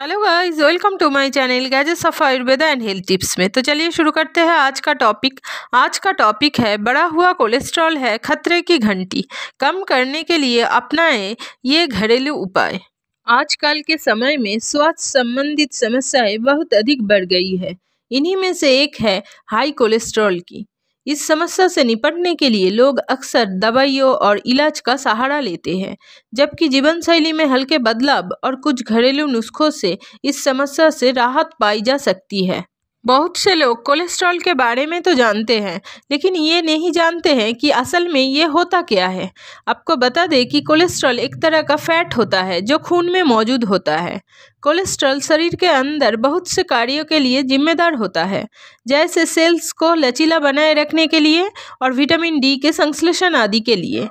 hello guys welcome to my channel गैज Safa Ayurveda and health tips में तो चलिए शुरू करते हैं आज का टॉपिक आज का टॉपिक है बड़ा हुआ कोलेस्ट्रॉल है खतरे की घंटी कम करने के लिए अपनाएं ये घरेलू उपाय आजकल के समय में स्वास्थ्य संबंधित समस्याएं बहुत अधिक बढ़ गई है इन्हीं में से एक है हाई कोलेस्ट्रॉल की इस समस्या से निपटने के लिए लोग अक्सर दवाइयों और इलाज का सहारा लेते हैं जबकि जीवन शैली में हल्के बदलाव और कुछ घरेलू नुस्खों से इस समस्या से राहत पाई जा सकती है बहुत से लोग कोलेस्ट्रॉल के बारे में तो जानते हैं लेकिन ये नहीं जानते हैं कि असल में ये होता क्या है आपको बता दें कि कोलेस्ट्रॉल एक तरह का फैट होता है जो खून में मौजूद होता है कोलेस्ट्रॉल शरीर के अंदर बहुत से कार्यों के लिए जिम्मेदार होता है जैसे सेल्स को लचीला बनाए रखने के लिए और विटामिन डी के संश्लेषण आदि के लिए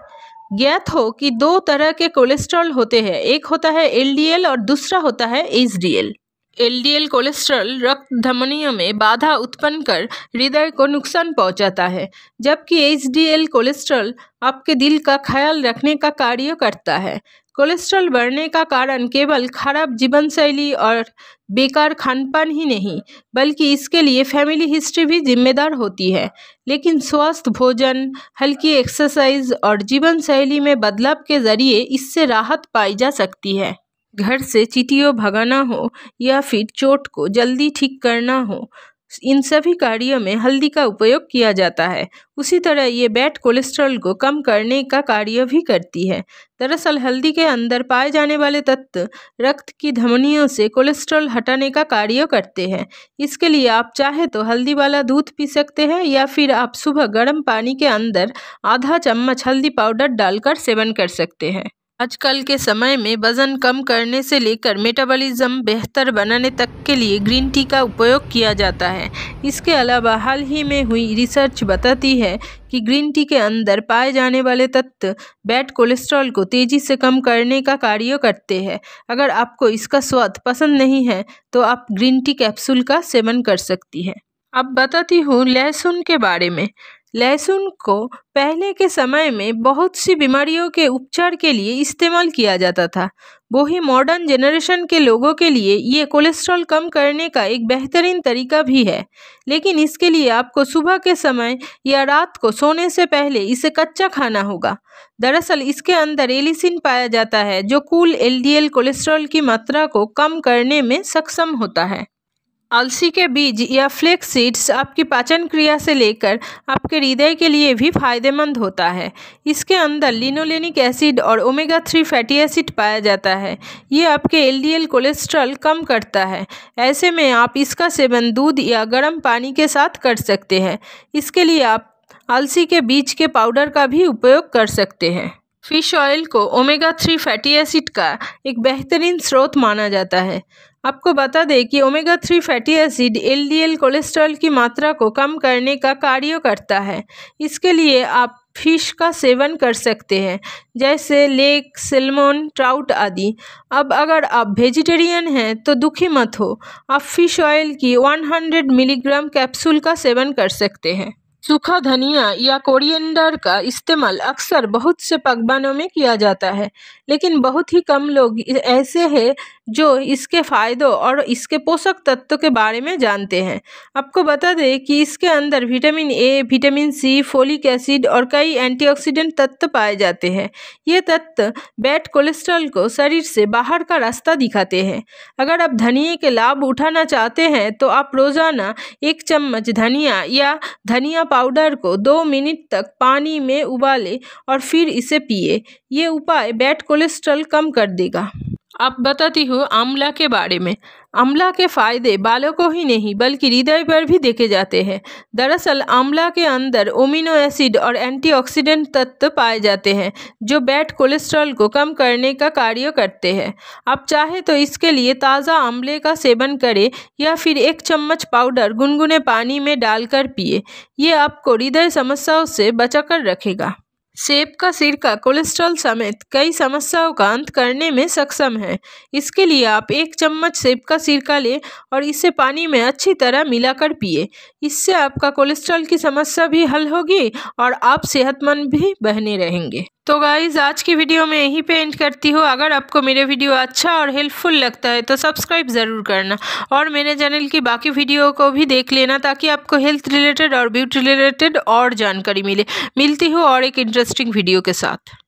ज्ञात हो कि दो तरह के कोलेस्ट्रॉल होते हैं एक होता है एल और दूसरा होता है एच एलडीएल कोलेस्ट्रॉल रक्त धमनियों में बाधा उत्पन्न कर हृदय को नुकसान पहुंचाता है जबकि एचडीएल कोलेस्ट्रॉल आपके दिल का ख्याल रखने का कार्य करता है कोलेस्ट्रॉल बढ़ने का कारण केवल खराब जीवन शैली और बेकार खानपान ही नहीं बल्कि इसके लिए फैमिली हिस्ट्री भी जिम्मेदार होती है लेकिन स्वस्थ भोजन हल्की एक्सरसाइज और जीवन शैली में बदलाव के जरिए इससे राहत पाई जा सकती है घर से चीटियों भगाना हो या फिर चोट को जल्दी ठीक करना हो इन सभी कार्यों में हल्दी का उपयोग किया जाता है उसी तरह ये बैड कोलेस्ट्रॉल को कम करने का कार्य भी करती है दरअसल हल्दी के अंदर पाए जाने वाले तत्व रक्त की धमनियों से कोलेस्ट्रॉल हटाने का कार्य करते हैं इसके लिए आप चाहे तो हल्दी वाला दूध पी सकते हैं या फिर आप सुबह गर्म पानी के अंदर आधा चम्मच हल्दी पाउडर डालकर सेवन कर सकते हैं आजकल के समय में वज़न कम करने से लेकर मेटाबॉलिज्म बेहतर बनाने तक के लिए ग्रीन टी का उपयोग किया जाता है इसके अलावा हाल ही में हुई रिसर्च बताती है कि ग्रीन टी के अंदर पाए जाने वाले तत्व बैड कोलेस्ट्रॉल को तेज़ी से कम करने का कार्य करते हैं अगर आपको इसका स्वाद पसंद नहीं है तो आप ग्रीन टी कैप्सूल का सेवन कर सकती हैं अब बताती हूँ लहसुन के बारे में लहसुन को पहले के समय में बहुत सी बीमारियों के उपचार के लिए इस्तेमाल किया जाता था वही मॉडर्न जनरेशन के लोगों के लिए ये कोलेस्ट्रॉल कम करने का एक बेहतरीन तरीका भी है लेकिन इसके लिए आपको सुबह के समय या रात को सोने से पहले इसे कच्चा खाना होगा दरअसल इसके अंदर एलिसिन पाया जाता है जो कुल एल कोलेस्ट्रॉल की मात्रा को कम करने में सक्षम होता है अलसी के बीज या फ्लेक्स सीड्स आपकी पाचन क्रिया से लेकर आपके हृदय के लिए भी फायदेमंद होता है इसके अंदर लिनोलेनिक एसिड और ओमेगा थ्री फैटी एसिड पाया जाता है ये आपके एलडीएल कोलेस्ट्रॉल कम करता है ऐसे में आप इसका सेवन दूध या गर्म पानी के साथ कर सकते हैं इसके लिए आप अलसी के बीज के पाउडर का भी उपयोग कर सकते हैं फिश ऑयल को ओमेगा थ्री फैटी एसिड का एक बेहतरीन स्रोत माना जाता है आपको बता दें कि omega three fatty acid LDL cholesterol की मात्रा को कम करने का कार्य करता है इसके लिए आप फिश का सेवन कर सकते हैं जैसे लेक सेलमोन ट्राउट आदि अब अगर आप वेजिटेरियन हैं तो दुखी मत हो आप फिश ऑयल की 100 मिलीग्राम कैप्सूल का सेवन कर सकते हैं सूखा धनिया या कोरिएंडर का इस्तेमाल अक्सर बहुत से पकवानों में किया जाता है लेकिन बहुत ही कम लोग ऐसे हैं जो इसके फ़ायदों और इसके पोषक तत्व के बारे में जानते हैं आपको बता दें कि इसके अंदर vitamin A vitamin C folic acid और कई एंटीऑक्सीडेंट तत्व पाए जाते हैं ये तत्व बैड कोलेस्ट्रॉल को शरीर से बाहर का रास्ता दिखाते हैं अगर आप धनिए के लाभ उठाना चाहते हैं तो आप रोज़ाना एक चम्मच धनिया या धनिया पाउडर को दो मिनट तक पानी में उबालें और फिर इसे पिए ये उपाय बैड कोलेस्ट्रॉल कम कर देगा अब बताती हूँ आमला के बारे में आमला के फ़ायदे बालों को ही नहीं बल्कि हृदय पर भी देखे जाते हैं दरअसल आमला के अंदर ओमिनो एसिड और एंटीऑक्सीडेंट तत्व पाए जाते हैं जो बैड कोलेस्ट्रॉल को कम करने का कार्य करते हैं आप चाहे तो इसके लिए ताज़ा आमले का सेवन करें या फिर एक चम्मच पाउडर गुनगुने पानी में डालकर पिए ये आपको हृदय समस्याओं से बचा रखेगा सेब का सिरका कोलेस्ट्रॉल समेत कई समस्याओं का अंत करने में सक्षम है इसके लिए आप एक चम्मच सेब का सिरका लें और इसे पानी में अच्छी तरह मिलाकर पिए इससे आपका कोलेस्ट्रॉल की समस्या भी हल होगी और आप सेहतमंद भी बहने रहेंगे तो गाइज़ आज की वीडियो में यहीं पे एंड करती हूँ अगर आपको मेरे वीडियो अच्छा और हेल्पफुल लगता है तो सब्सक्राइब ज़रूर करना और मेरे चैनल की बाकी वीडियो को भी देख लेना ताकि आपको हेल्थ रिलेटेड और ब्यूटी रिलेटेड और जानकारी मिले मिलती हूँ और एक इंटरेस्टिंग वीडियो के साथ